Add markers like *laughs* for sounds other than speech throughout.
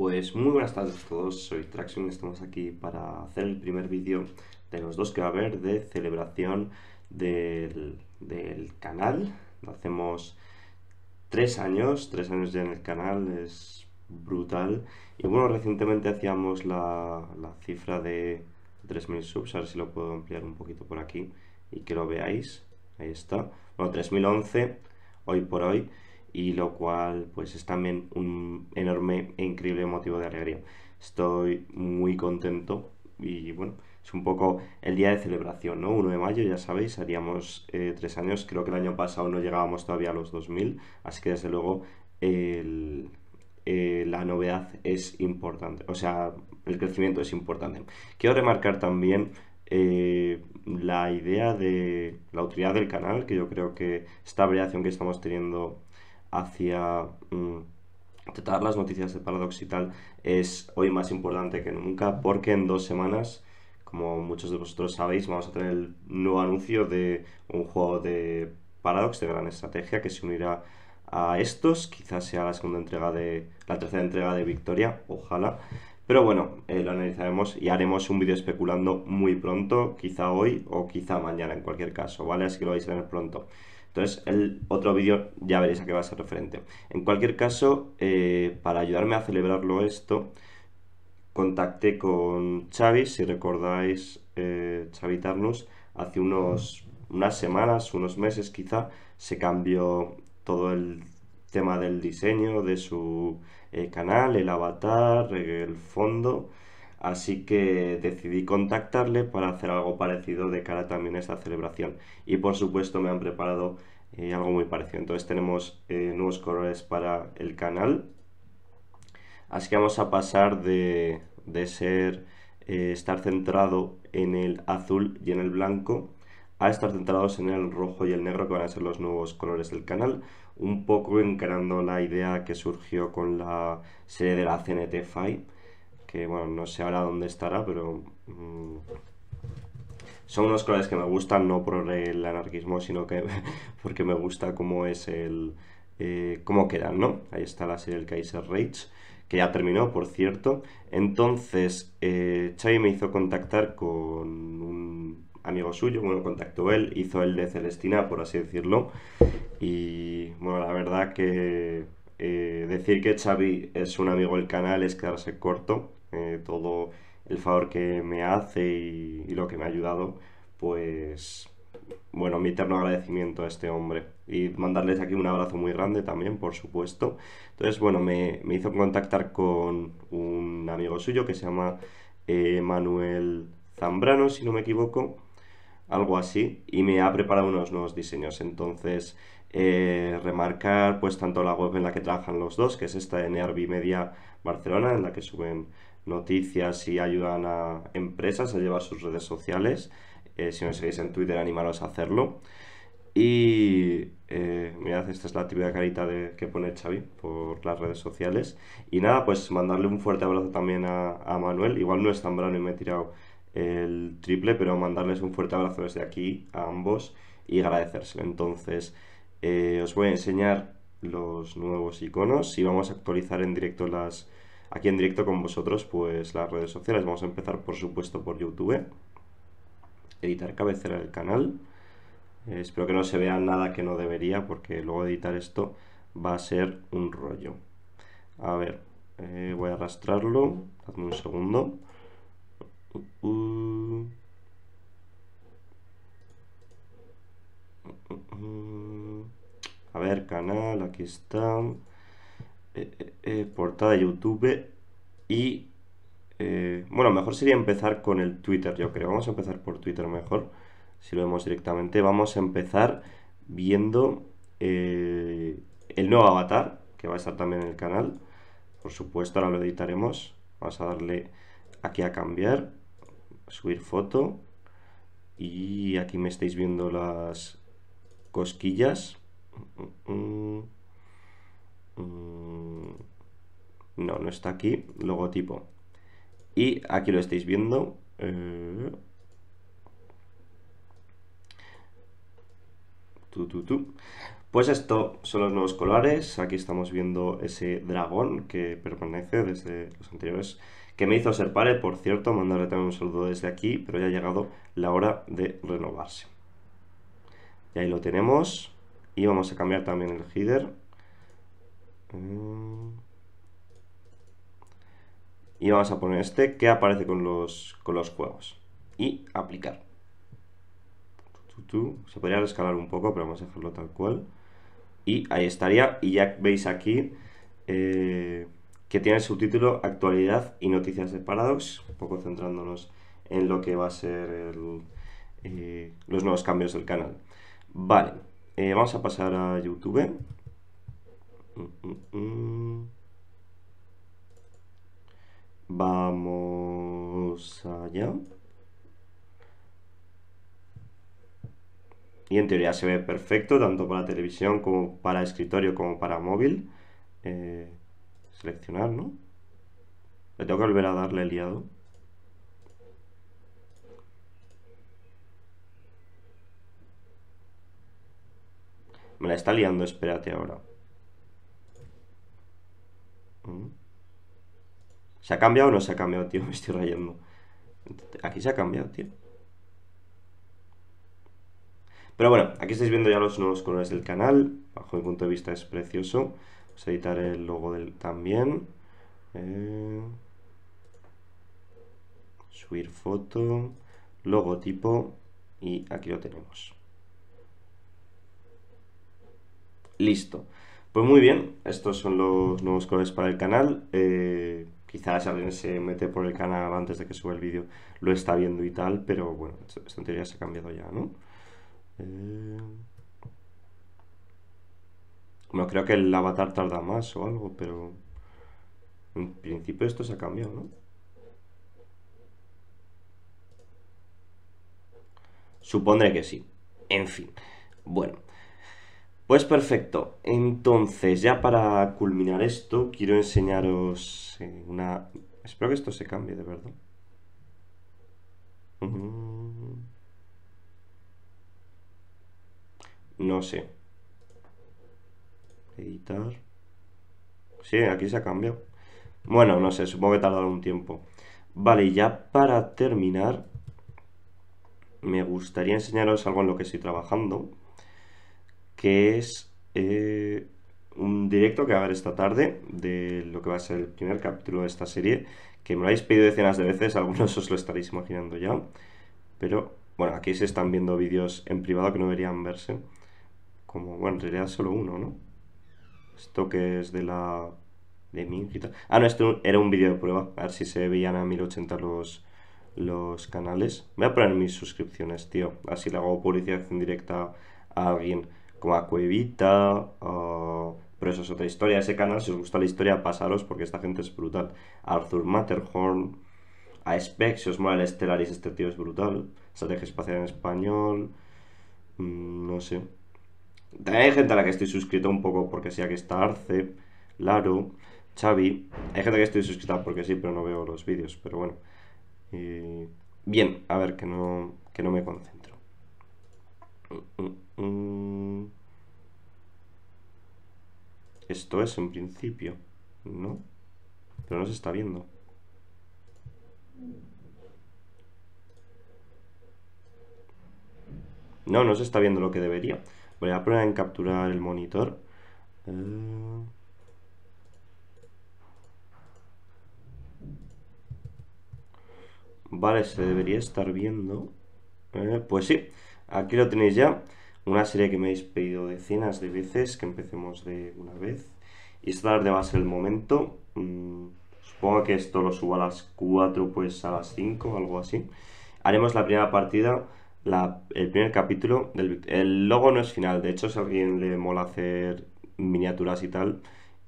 Pues muy buenas tardes a todos, soy Traxxon y estamos aquí para hacer el primer vídeo de los dos que va a haber de celebración del, del canal. Hacemos tres años, tres años ya en el canal, es brutal. Y bueno, recientemente hacíamos la, la cifra de 3.000 subs, a ver si lo puedo ampliar un poquito por aquí y que lo veáis. Ahí está. Bueno, 3.011 hoy por hoy y lo cual pues es también un enorme e increíble motivo de alegría. Estoy muy contento y bueno, es un poco el día de celebración, ¿no? 1 de mayo, ya sabéis, haríamos eh, tres años, creo que el año pasado no llegábamos todavía a los 2000, así que desde luego eh, la novedad es importante, o sea, el crecimiento es importante. Quiero remarcar también eh, la idea de la utilidad del canal, que yo creo que esta variación que estamos teniendo hacia mm, tratar las noticias de Paradox y tal es hoy más importante que nunca porque en dos semanas, como muchos de vosotros sabéis, vamos a tener el nuevo anuncio de un juego de Paradox de gran estrategia que se unirá a estos, quizás sea la segunda entrega de la tercera entrega de Victoria, ojalá. Pero bueno, eh, lo analizaremos y haremos un vídeo especulando muy pronto, quizá hoy o quizá mañana en cualquier caso, ¿vale? Así que lo vais a tener pronto. Entonces, el otro vídeo ya veréis a qué va a ser referente. En cualquier caso, eh, para ayudarme a celebrarlo esto, contacté con Xavi, si recordáis eh, Xavi Tarnus, hace unos, unas semanas, unos meses quizá, se cambió todo el tema del diseño de su eh, canal, el avatar, el fondo Así que decidí contactarle para hacer algo parecido de cara también a esta celebración. Y por supuesto me han preparado eh, algo muy parecido. Entonces tenemos eh, nuevos colores para el canal. Así que vamos a pasar de, ser, eh, estar centrado en el azul y en el blanco a estar centrados en el rojo y el negro que van a ser los nuevos colores del canal, un poco encarando la idea que surgió con la serie de la CNT-FI que bueno, no sé ahora dónde estará, pero mm, son unos colores que me gustan no por el anarquismo, sino que *laughs* porque me gusta cómo es el eh, cómo quedan, ¿no? Ahí está la serie El Kaiser Rage, que ya terminó, por cierto. Entonces, eh, Xavi me hizo contactar con un amigo suyo, bueno, contactó él, hizo el de Celestina, por así decirlo. Y bueno, la verdad que eh, decir que Xavi es un amigo del canal es quedarse corto. Eh, todo el favor que me hace y, lo que me ha ayudado, pues bueno, mi eterno agradecimiento a este hombre. Y mandarles aquí un abrazo muy grande también, por supuesto. Entonces, bueno, me, hizo contactar con un amigo suyo que se llama eh, Manuel Zambrano, si no me equivoco, algo así, y me ha preparado unos nuevos diseños. Entonces, eh, remarcar pues tanto la web en la que trabajan los dos, que es esta NRB Media Barcelona, en la que suben noticias y ayudan a empresas a llevar sus redes sociales. Eh, si no seguís en Twitter, animaros a hacerlo. Y eh, mirad, esta es la típica carita que pone Xavi por las redes sociales. Y nada, pues mandarle un fuerte abrazo también a, Manuel. Igual no es tan brano y me he tirado el triple, pero mandarles un fuerte abrazo desde aquí a ambos y agradecérselo. Entonces, eh, os voy a enseñar los nuevos iconos y vamos a actualizar en directo las aquí en directo con vosotros pues las redes sociales. Vamos a empezar por supuesto por YouTube. Editar cabecera del canal. Eh, espero que no se vea nada que no debería porque luego editar esto va a ser un rollo. A ver, eh, voy a arrastrarlo. Dadme un segundo. Uh, uh. Mm, a ver, canal, aquí está. Eh, eh, eh, portada de YouTube y... bueno, mejor sería empezar con el Twitter, yo creo. Vamos a empezar por Twitter mejor, si lo vemos directamente. Vamos a empezar viendo el nuevo avatar, que va a estar también en el canal. Por supuesto, ahora lo editaremos. Vamos a darle aquí a cambiar, subir foto. Y aquí me estáis viendo las, cosquillas. No, no está aquí. Logotipo. Y aquí lo estáis viendo. Eh, pues esto son los nuevos colores, aquí estamos viendo ese dragón que permanece desde los anteriores, que me hizo ser pare, por cierto, mandarle también un saludo desde aquí, pero ya ha llegado la hora de renovarse. Y ahí lo tenemos. Y vamos a cambiar también el header. Mm. Y vamos a poner este que aparece con los, con los juegos. Y aplicar. Se podría escalar un poco, pero vamos a dejarlo tal cual. Y ahí estaría. Y ya veis aquí eh, que tiene el subtítulo Actualidad y Noticias de Paradox. Un poco centrándonos en lo que va a ser eh, los nuevos cambios del canal. Vale, eh, vamos a pasar a YouTube. Mm, mm, mm. Vamos allá. Y en teoría se ve perfecto, tanto para televisión como para escritorio como para móvil. Eh, seleccionar, ¿no? Le tengo que volver a darle liado. Me la está liando, espérate ahora. Mm. ¿Se ha cambiado o no se ha cambiado, tío? *laughs* Me estoy rayando. Aquí se ha cambiado, tío. Pero bueno, aquí estáis viendo ya los nuevos colores del canal. Bajo mi punto de vista es precioso. Vamos a editar el logo del también. Eh, subir foto, logotipo y aquí lo tenemos. listo. Pues muy bien, estos son los nuevos colores para el canal. Eh, quizás alguien se mete por el canal antes de que suba el vídeo, lo está viendo y tal, pero bueno, esto, en teoría se ha cambiado ya, ¿no? Eh, bueno, creo que el avatar tarda más o algo, pero en principio esto se ha cambiado, ¿no? Supondré que sí. En fin. Bueno, pues perfecto, entonces ya para culminar esto quiero enseñaros eh, una... Espero que esto se cambie de verdad. Mm. No sé. Editar. Sí, aquí se ha cambiado. Bueno, no sé, supongo que tardará un tiempo. Vale, ya para terminar, me gustaría enseñaros algo en lo que estoy trabajando, que es eh, un directo que va a haber esta tarde de lo que va a ser el primer capítulo de esta serie, que me lo habéis pedido decenas de veces, *laughs* algunos os lo estaréis imaginando ya, pero bueno, aquí se están viendo vídeos en privado que no deberían verse, como bueno, en realidad solo uno, ¿no? Esto que es de la... de mi Ah, no, esto era un vídeo de prueba, a ver si se veían a 1080 los los canales. Voy a poner mis suscripciones, tío. Así le hago publicidad en directa a alguien como a Cuevita, pero eso es otra historia. Ese canal, si os gusta la historia, pasaros porque esta gente es brutal. Arthur Matterhorn, a Spec, si os mola el Stellaris, este tío es brutal. Estrategia espacial en español, mm, no sé. También hay gente a la que estoy suscrito un poco porque sí, aquí está Arce, Laro, Xavi. Hay gente que estoy suscrito porque sí, pero no veo los vídeos, pero bueno. Bien, a ver, que no, que no me concentro. Mm, mm. esto es en principio, ¿no? Pero no se está viendo. No, no se está viendo lo que debería. Voy a poner en capturar el monitor. Eh, vale, se debería estar viendo. Eh, pues sí, aquí lo tenéis ya. Una serie que me habéis pedido decenas de veces, que empecemos de una vez. Y esta tarde va a ser el momento. Mm, supongo que esto lo subo a las 4, pues a las 5, algo así. Haremos la primera partida, el primer capítulo. Del, el logo no es final, de hecho si a alguien le mola hacer miniaturas y tal,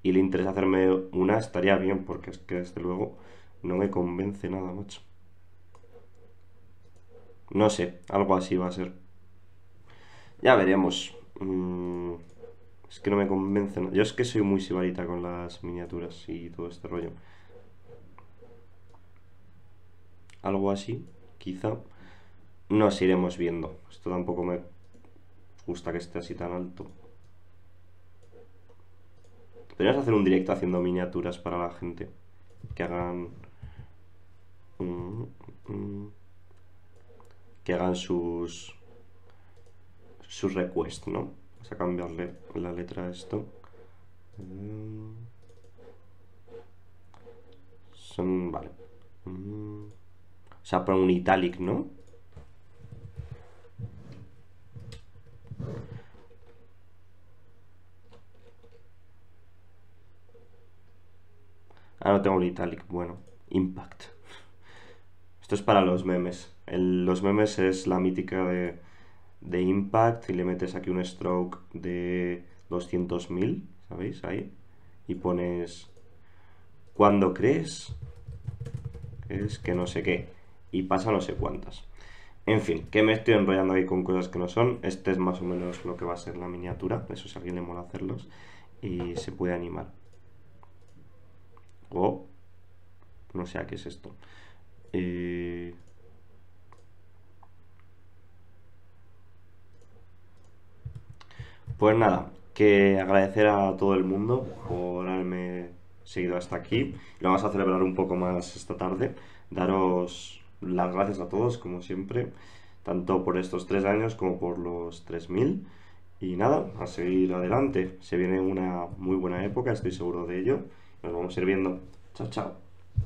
y le interesa hacerme una, estaría bien, porque es que desde luego no me convence nada, mucho No sé, algo así va a ser. Ya veremos. Mm, es que no me convencen. Yo es que soy muy sibarita con las miniaturas y todo este rollo. Algo así, quizá. Nos iremos viendo. Esto tampoco me gusta que esté así tan alto. Podrías hacer un directo haciendo miniaturas para la gente. Que hagan... que hagan sus su request, ¿no? Vamos a cambiarle la letra a esto. Mm. Son, vale. Mm. O sea, para un italic, ¿no? Ah, no tengo un italic. Bueno, impact. Esto es para los memes. los memes es la mítica de de impact y le metes aquí un stroke de 200.000, ¿sabéis? Ahí. Y pones cuando crees es que no sé qué. Y pasa no sé cuántas. En fin, que me estoy enrollando ahí con cosas que no son. Este es más o menos lo que va a ser la miniatura. Eso si a alguien le mola hacerlos. Y se puede animar. O... no sé a qué es esto. Eh, Pues nada, que agradecer a todo el mundo por haberme seguido hasta aquí. Lo vamos a celebrar un poco más esta tarde. Daros las gracias a todos, como siempre, tanto por estos tres años como por los 3.000. Y nada, a seguir adelante. Se viene una muy buena época, estoy seguro de ello. Nos vamos a ir viendo. Chao, chao.